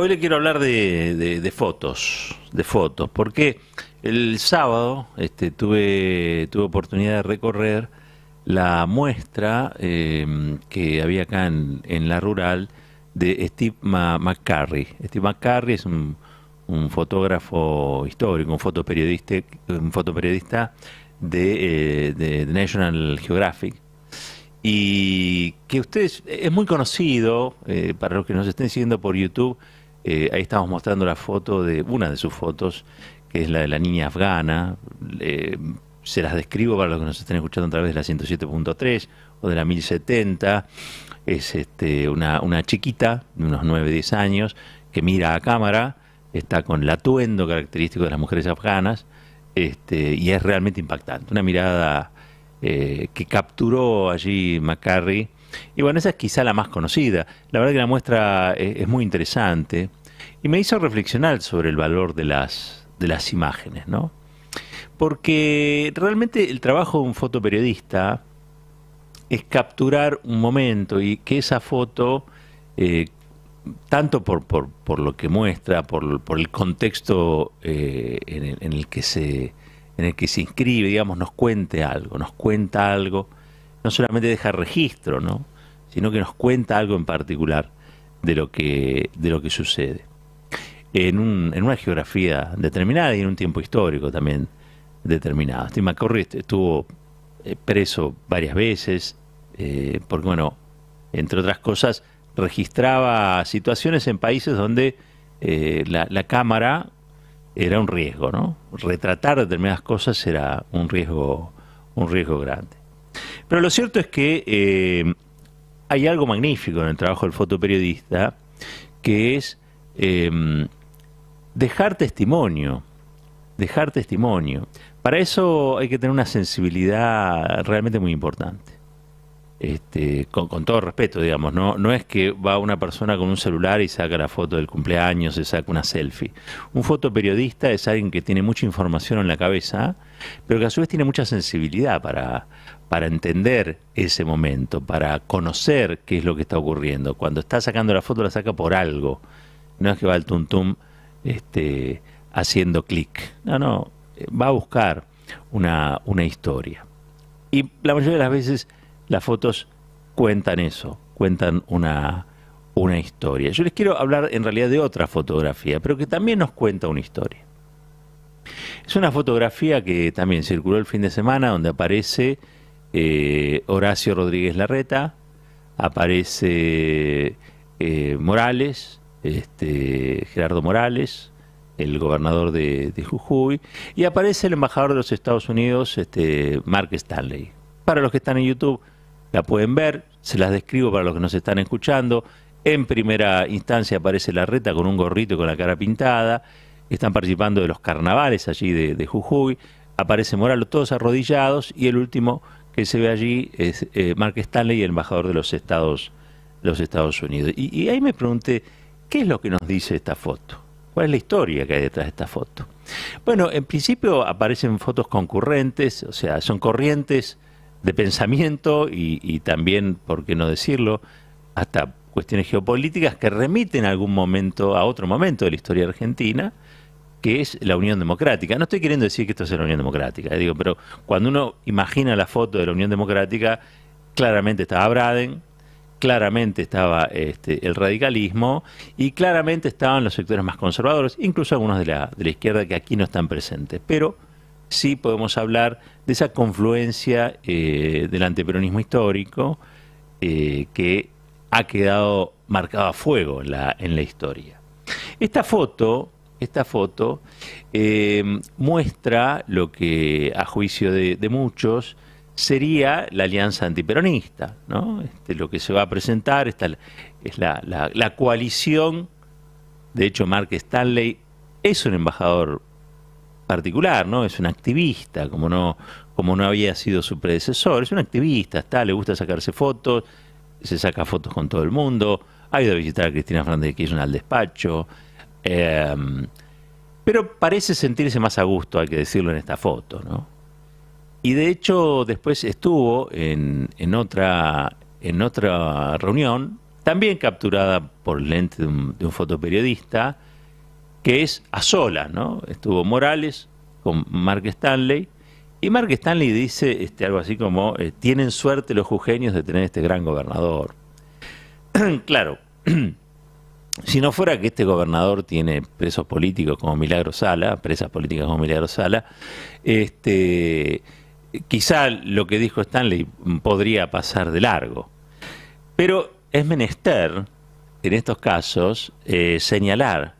Hoy le quiero hablar de, fotos, de fotos, porque el sábado este, tuve, tuve oportunidad de recorrer la muestra em, que había acá en, la rural de Steve McCarry. Steve McCarry es un, fotógrafo histórico, un fotoperiodista, un fotoperiodista eh, de, National Geographic, y que ustedes, es muy conocido, eh, para los que nos estén siguiendo por YouTube, eh, ahí estamos mostrando la foto de una de sus fotos, que es la de la niña afgana. Eh, se las describo para los que nos estén escuchando a través de la 107.3 o de la 1070. Es este, una, chiquita de unos 9, 10 años que mira a cámara, está con el atuendo característico de las mujeres afganas este, y es realmente impactante. Una mirada eh, que capturó allí McCarrie. Y bueno, esa es quizá la más conocida. La verdad que la muestra eh, es, muy interesante y me hizo reflexionar sobre el valor de las, de las imágenes, ¿no? Porque realmente el trabajo de un fotoperiodista es capturar un momento y que esa foto, eh, tanto por, lo que muestra, por, por el contexto eh, en, en, el, que se, en el que se inscribe, digamos, nos cuente algo, nos cuenta algo no solamente deja registro, sino que nos cuenta algo en particular de lo que, de lo que sucede. En, una geografía determinada y en un tiempo histórico también determinado. Steve McCurry estuvo eh, preso varias veces, eh, porque, bueno, entre otras cosas, registraba situaciones en países donde eh, la, la, cámara era un riesgo, ¿no? Retratar determinadas cosas era un riesgo, un riesgo grande. Pero lo cierto es que eh, hay algo magnífico en el trabajo del fotoperiodista, que es em, dejar testimonio, dejar testimonio. Para eso hay que tener una sensibilidad realmente muy importante. Este, con, todo respeto, digamos, no, no es que va una persona con un celular y saca la foto del cumpleaños, se saca una selfie. Un fotoperiodista es alguien que tiene mucha información en la cabeza, pero que a su vez tiene mucha sensibilidad para, para entender ese momento, para conocer qué es lo que está ocurriendo. Cuando está sacando la foto la saca por algo, no es que va al tuntum este, haciendo clic, no, no, va a buscar una, una historia. Y la mayoría de las veces las fotos cuentan eso, cuentan una, una historia. Yo les quiero hablar en realidad de otra fotografía, pero que también nos cuenta una historia. Es una fotografía que también circuló el fin de semana, donde aparece eh, Horacio Rodríguez Larreta, aparece eh, Morales, este, Gerardo Morales, el gobernador de, de, Jujuy, y aparece el embajador de los Estados Unidos, este, Mark Stanley. Para los que están en YouTube, la pueden ver, se las describo para los que nos están escuchando. En primera instancia aparece la reta con un gorrito y con la cara pintada. Están participando de los carnavales allí de, Jujuy. Aparece Moralo, todos arrodillados. Y el último que se ve allí es eh, Mark Stanley, el embajador de los Estados, los Estados Unidos. Y, y ahí me pregunté, ¿qué es lo que nos dice esta foto? ¿Cuál es la historia que hay detrás de esta foto? Bueno, en principio aparecen fotos concurrentes, o sea, son corrientes de pensamiento y, también, por qué no decirlo, hasta cuestiones geopolíticas que remiten a algún momento, a otro momento de la historia argentina, que es la Unión Democrática. No estoy queriendo decir que esto es la Unión Democrática, eh, digo, pero cuando uno imagina la foto de la Unión Democrática, claramente estaba Braden, claramente estaba este, el radicalismo y claramente estaban los sectores más conservadores, incluso algunos de la, de la izquierda que aquí no están presentes. Pero sí podemos hablar de esa confluencia eh, del antiperonismo histórico eh, que ha quedado marcado a fuego en la, en la historia. Esta foto, esta foto eh, muestra lo que a juicio de, muchos sería la alianza antiperonista, ¿no? Este, lo que se va a presentar es la, coalición, de hecho Mark Stanley es un embajador particular, ¿no? Es un activista, como no, como no había sido su predecesor. Es un activista, está, le gusta sacarse fotos, se saca fotos con todo el mundo, ha ido a visitar a Cristina Fernández de Kirchner al despacho. Em, pero parece sentirse más a gusto, hay que decirlo, en esta foto, ¿no? Y de hecho, después estuvo en, en otra, reunión, también capturada por lente de un fotoperiodista, que es a sola, ¿no? Estuvo Morales con Mark Stanley, y Mark Stanley dice este, algo así como, eh, tienen suerte los jujeños de tener este gran gobernador. claro, si no fuera que este gobernador tiene presos políticos como Milagro Sala, presas políticas como Milagro Sala, este, quizá lo que dijo Stanley podría pasar de largo. Pero es menester, en estos casos, eh, señalar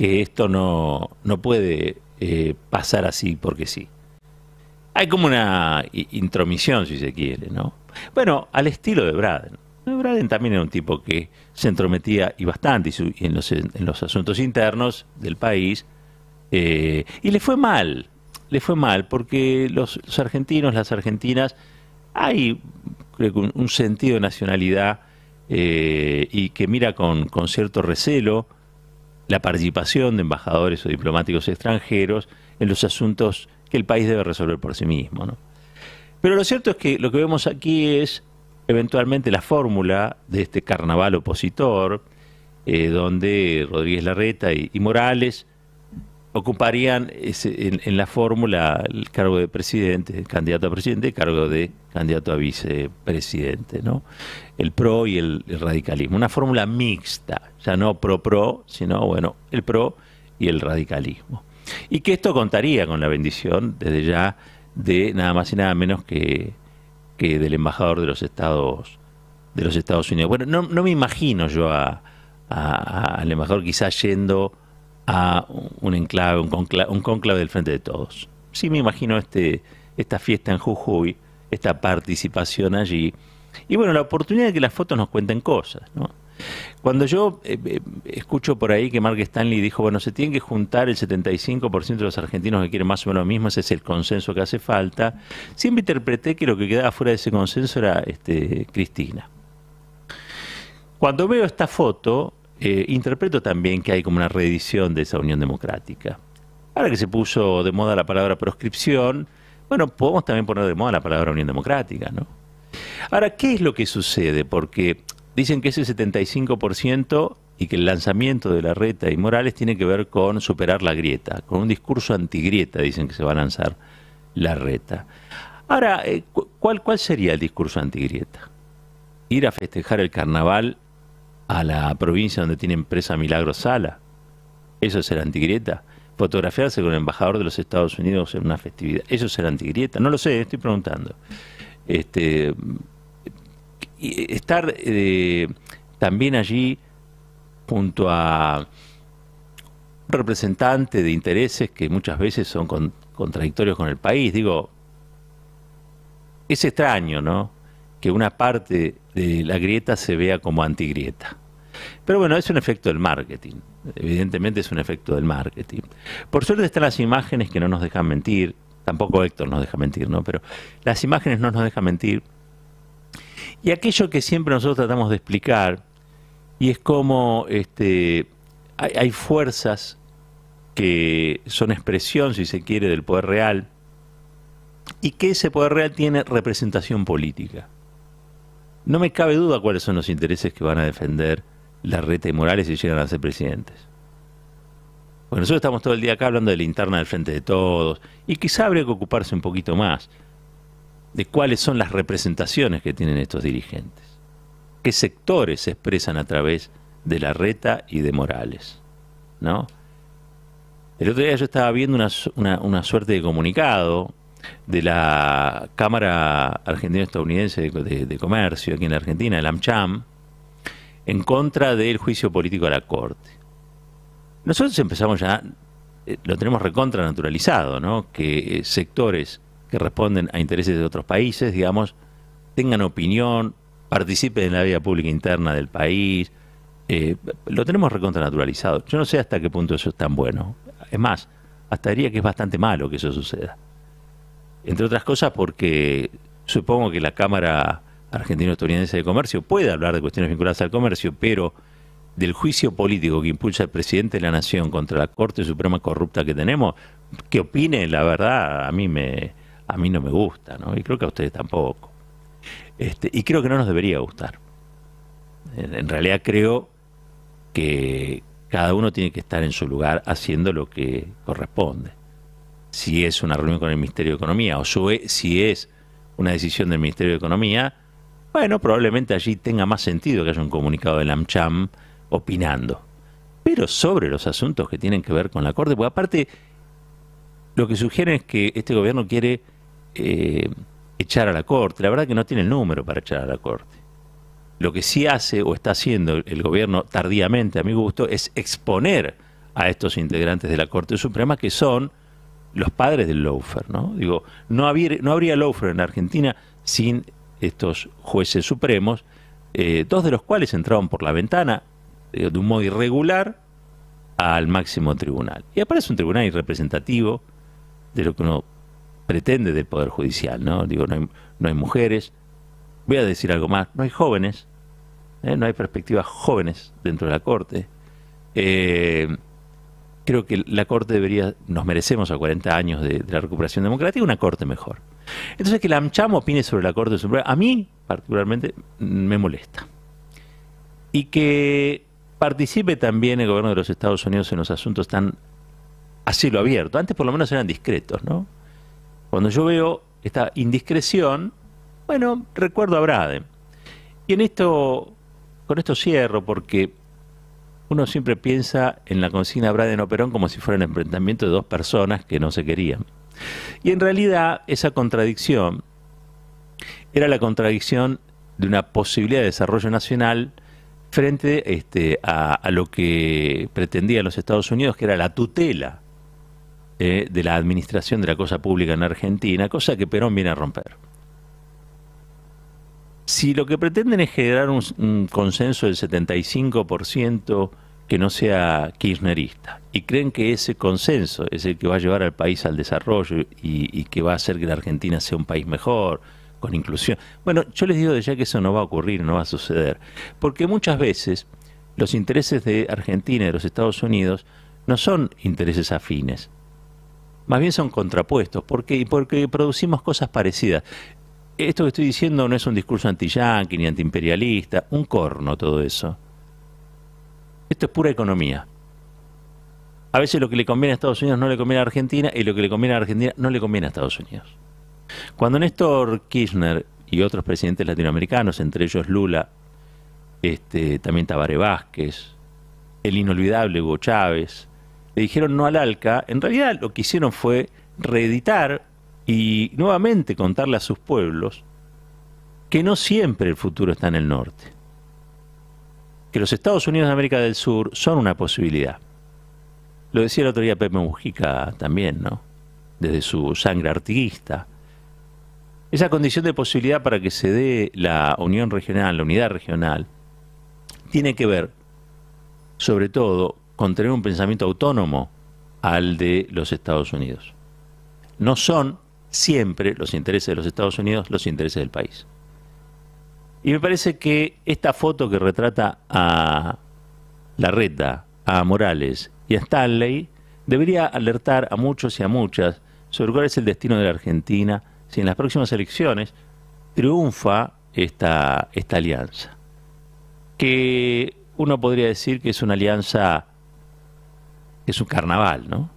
que esto no, puede eh, pasar así porque sí. Hay como una intromisión, si se quiere, ¿no? Bueno, al estilo de Braden. Braden también era un tipo que se entrometía y bastante en, los, en, los, asuntos internos del país. Eh, y le fue mal, le fue mal, porque los, argentinos, las argentinas, hay un, sentido de nacionalidad eh, y que mira con, con cierto recelo la participación de embajadores o diplomáticos extranjeros en los asuntos que el país debe resolver por sí mismo. ¿no? Pero lo cierto es que lo que vemos aquí es eventualmente la fórmula de este carnaval opositor, eh, donde Rodríguez Larreta y Morales ocuparían en, la fórmula el cargo de presidente, candidato a presidente, cargo de candidato a vicepresidente, ¿no? El PRO y el, radicalismo. Una fórmula mixta, ya no pro-pro, sino, bueno, el PRO y el radicalismo. Y que esto contaría con la bendición, desde ya, de nada más y nada menos que, que del embajador de los Estados de los Estados Unidos. Bueno, no, me imagino yo al embajador quizás yendo a un enclave, un conclave, un conclave del frente de todos. Sí me imagino este, esta fiesta en Jujuy, esta participación allí. Y bueno, la oportunidad de que las fotos nos cuenten cosas, Cuando yo eh, eh, escucho por ahí que Mark Stanley dijo, bueno, se tiene que juntar el 75% de los argentinos que quieren más o menos lo mismo, ese es el consenso que hace falta, siempre interpreté que lo que quedaba fuera de ese consenso era este, Cristina. Cuando veo esta foto, eh, interpreto también que hay como una reedición de esa Unión Democrática. Ahora que se puso de moda la palabra proscripción, bueno, podemos también poner de moda la palabra Unión Democrática, ¿no? Ahora, ¿qué es lo que sucede? Porque dicen que es ese 75% y que el lanzamiento de la reta y Morales tiene que ver con superar la grieta, con un discurso antigrieta, dicen que se va a lanzar la reta. Ahora, eh, ¿cuál, cuál sería el discurso antigrieta? Ir a festejar el carnaval a la provincia donde tiene empresa Milagro Sala. Eso es el antigrieta. Fotografiarse con el embajador de los Estados Unidos en una festividad. Eso es el antigrieta. No lo sé, estoy preguntando. Este, estar eh, también allí junto a representantes representante de intereses que muchas veces son contradictorios con el país. Digo, es extraño, ¿no? Que una parte de la grieta se vea como antigrieta. Pero bueno, es un efecto del marketing. Evidentemente es un efecto del marketing. Por suerte están las imágenes que no nos dejan mentir. Tampoco Héctor nos deja mentir, ¿no? Pero las imágenes no nos dejan mentir. Y aquello que siempre nosotros tratamos de explicar, y es como este, hay, hay fuerzas que son expresión, si se quiere, del poder real, y que ese poder real tiene representación política. No me cabe duda cuáles son los intereses que van a defender la reta y Morales y llegan a ser presidentes. Bueno, nosotros estamos todo el día acá hablando de la interna del frente de todos, y quizá habría que ocuparse un poquito más de cuáles son las representaciones que tienen estos dirigentes, qué sectores se expresan a través de la reta y de Morales. ¿no? El otro día yo estaba viendo una, suerte de comunicado de la Cámara Argentina-Estadounidense de, de, Comercio aquí en la Argentina, el AMCHAM, en contra del juicio político a la Corte. Nosotros empezamos ya, eh, lo tenemos recontra naturalizado, ¿no? que eh, sectores que responden a intereses de otros países, digamos, tengan opinión, participen en la vida pública interna del país. Eh, lo tenemos recontra naturalizado. Yo no sé hasta qué punto eso es tan bueno. Es más, hasta diría que es bastante malo que eso suceda. Entre otras cosas porque supongo que la Cámara Argentino-Estadounidense de Comercio puede hablar de cuestiones vinculadas al comercio, pero del juicio político que impulsa el presidente de la Nación contra la Corte Suprema corrupta que tenemos, que opine, la verdad, a mí, me, a mí no me gusta, ¿no? Y creo que a ustedes tampoco. Este, y creo que no nos debería gustar. En, en realidad creo que cada uno tiene que estar en su lugar haciendo lo que corresponde. Si es una reunión con el Ministerio de Economía o e, si es una decisión del Ministerio de Economía, bueno, probablemente allí tenga más sentido que haya un comunicado del AmCham opinando, pero sobre los asuntos que tienen que ver con la Corte, porque aparte lo que sugiere es que este gobierno quiere eh, echar a la Corte. La verdad que no tiene el número para echar a la Corte. Lo que sí hace o está haciendo el gobierno tardíamente, a mi gusto, es exponer a estos integrantes de la Corte Suprema que son los padres del loafer, ¿no? Digo, no, no habría loafer en Argentina sin estos jueces supremos, eh, dos de los cuales entraban por la ventana eh, de un modo irregular al máximo tribunal. Y aparece un tribunal irrepresentativo de lo que uno pretende del Poder Judicial, ¿no? Digo, no hay, mujeres, voy a decir algo más, no hay jóvenes, ¿eh? no hay perspectivas jóvenes dentro de la Corte. creo que la Corte debería, nos merecemos a 40 años de, de la recuperación democrática, una Corte mejor. Entonces que la AmCham opine sobre la Corte Suprema, a mí particularmente me molesta. Y que participe también el gobierno de los Estados Unidos en los asuntos tan así lo abierto. Antes por lo menos eran discretos, ¿no? Cuando yo veo esta indiscreción, bueno, recuerdo a Braden. Y en esto, con esto cierro porque uno siempre piensa en la consigna Braden Operón como si fuera el enfrentamiento de dos personas que no se querían. Y en realidad esa contradicción era la contradicción de una posibilidad de desarrollo nacional frente este, a, lo que pretendían los Estados Unidos, que era la tutela eh, de la administración de la cosa pública en Argentina, cosa que Perón viene a romper. Si lo que pretenden es generar un, un consenso del 75% que no sea kirchnerista. Y creen que ese consenso es el que va a llevar al país al desarrollo y, que va a hacer que la Argentina sea un país mejor, con inclusión. Bueno, yo les digo de ya que eso no va a ocurrir, no va a suceder. Porque muchas veces los intereses de Argentina y de los Estados Unidos no son intereses afines. Más bien son contrapuestos, porque, porque producimos cosas parecidas. Esto que estoy diciendo no es un discurso anti yankee ni antiimperialista, un corno todo eso. Esto es pura economía. A veces lo que le conviene a Estados Unidos no le conviene a Argentina y lo que le conviene a Argentina no le conviene a Estados Unidos. Cuando Néstor Kirchner y otros presidentes latinoamericanos, entre ellos Lula, este, también Tabaré Vázquez, el inolvidable Hugo Chávez, le dijeron no al ALCA, en realidad lo que hicieron fue reeditar y nuevamente contarle a sus pueblos que no siempre el futuro está en el norte que los Estados Unidos de América del Sur son una posibilidad. Lo decía el otro día Pepe Mujica también, ¿no? Desde su sangre artiguista. Esa condición de posibilidad para que se dé la unión regional, la unidad regional, tiene que ver, sobre todo, con tener un pensamiento autónomo al de los Estados Unidos. No son siempre los intereses de los Estados Unidos los intereses del país. Y me parece que esta foto que retrata a Larreta, a Morales y a Stanley debería alertar a muchos y a muchas sobre cuál es el destino de la Argentina si en las próximas elecciones triunfa esta, esta alianza. Que uno podría decir que es una alianza, es un carnaval, ¿no?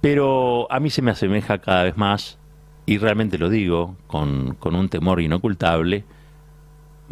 Pero a mí se me asemeja cada vez más, y realmente lo digo con, con un temor inocultable,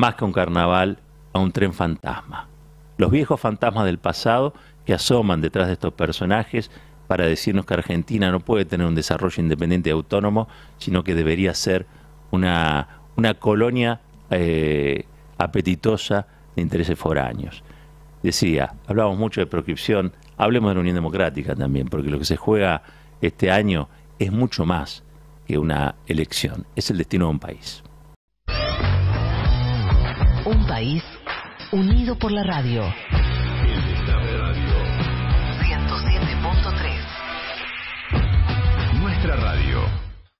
más que un carnaval, a un tren fantasma. Los viejos fantasmas del pasado que asoman detrás de estos personajes para decirnos que Argentina no puede tener un desarrollo independiente y autónomo, sino que debería ser una, colonia eh, apetitosa de intereses foráneos. Decía, hablamos mucho de proscripción, hablemos de la Unión Democrática también, porque lo que se juega este año es mucho más que una elección, es el destino de un país país unido por la radio.